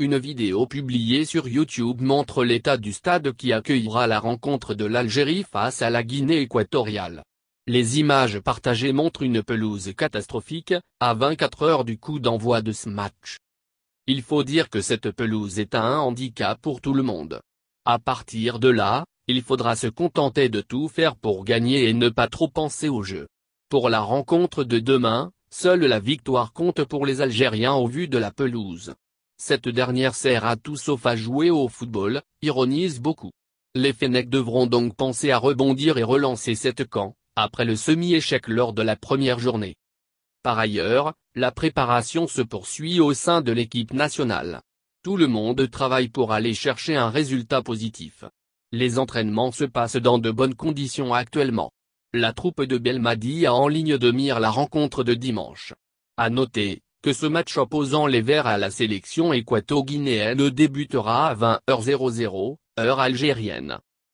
Une vidéo publiée sur YouTube montre l'état du stade qui accueillera la rencontre de l'Algérie face à la Guinée équatoriale. Les images partagées montrent une pelouse catastrophique, à 24 heures du coup d'envoi de ce match. Il faut dire que cette pelouse est un handicap pour tout le monde. À partir de là, il faudra se contenter de tout faire pour gagner et ne pas trop penser au jeu. Pour la rencontre de demain, seule la victoire compte pour les Algériens au vu de la pelouse. Cette dernière sert à tout sauf à jouer au football, ironise beaucoup. Les Fennecs devront donc penser à rebondir et relancer cette camp, après le semi-échec lors de la première journée. Par ailleurs, la préparation se poursuit au sein de l'équipe nationale. Tout le monde travaille pour aller chercher un résultat positif. Les entraînements se passent dans de bonnes conditions actuellement. La troupe de Belmadi a en ligne de mire la rencontre de dimanche. À noter, que ce match opposant les Verts à la sélection équato-guinéenne débutera à 20h00, heure algérienne.